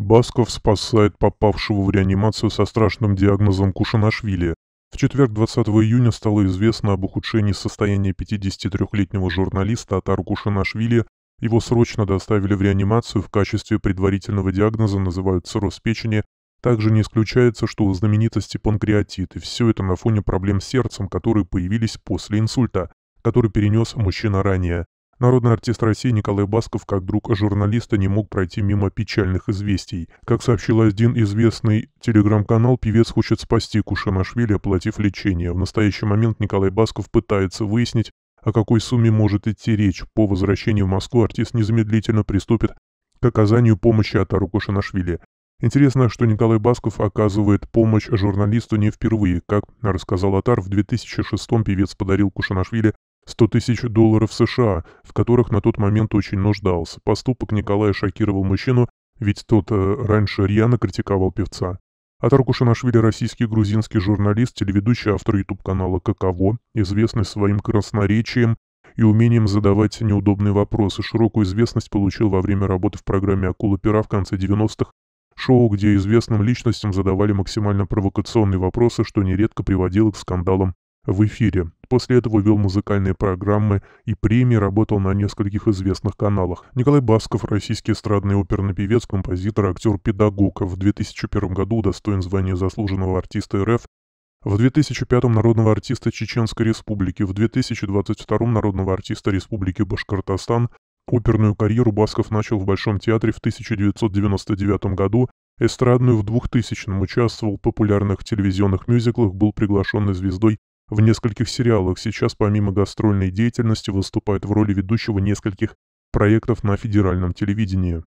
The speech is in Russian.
Басков спасает попавшего в реанимацию со страшным диагнозом Кушанашвили. В четверг 20 июня стало известно об ухудшении состояния 53-летнего журналиста Атару Кушанашвили. Его срочно доставили в реанимацию в качестве предварительного диагноза называют цирроз печени. Также не исключается, что у знаменитости панкреатит, и все это на фоне проблем с сердцем, которые появились после инсульта, который перенес мужчина ранее. Народный артист России Николай Басков, как друг журналиста, не мог пройти мимо печальных известий. Как сообщил один известный телеграм-канал, певец хочет спасти Кушанашвили, оплатив лечение. В настоящий момент Николай Басков пытается выяснить, о какой сумме может идти речь. По возвращении в Москву артист незамедлительно приступит к оказанию помощи Атару Кушанашвили. Интересно, что Николай Басков оказывает помощь журналисту не впервые. Как рассказал Атар, в 2006 певец подарил Кушанашвили 100 тысяч долларов США, в которых на тот момент очень нуждался. Поступок Николая шокировал мужчину, ведь тот э, раньше рьяно критиковал певца. Атар Кушанашвили – российский грузинский журналист, телеведущий, автор YouTube-канала «Каково», известный своим красноречием и умением задавать неудобные вопросы. Широкую известность получил во время работы в программе «Акула пера» в конце 90-х, шоу, где известным личностям задавали максимально провокационные вопросы, что нередко приводило к скандалам в эфире. После этого вел музыкальные программы и премии, работал на нескольких известных каналах. Николай Басков, российский эстрадный оперный певец, композитор, актер, педагог. В 2001 году удостоен звания заслуженного артиста РФ. В 2005 народного артиста Чеченской Республики, в 2022 народного артиста Республики Башкортостан. Оперную карьеру Басков начал в Большом театре в 1999 году, эстрадную в 2000-м участвовал в популярных телевизионных мюзиклах, был приглашенной звездой в нескольких сериалах сейчас помимо гастрольной деятельности выступает в роли ведущего нескольких проектов на федеральном телевидении.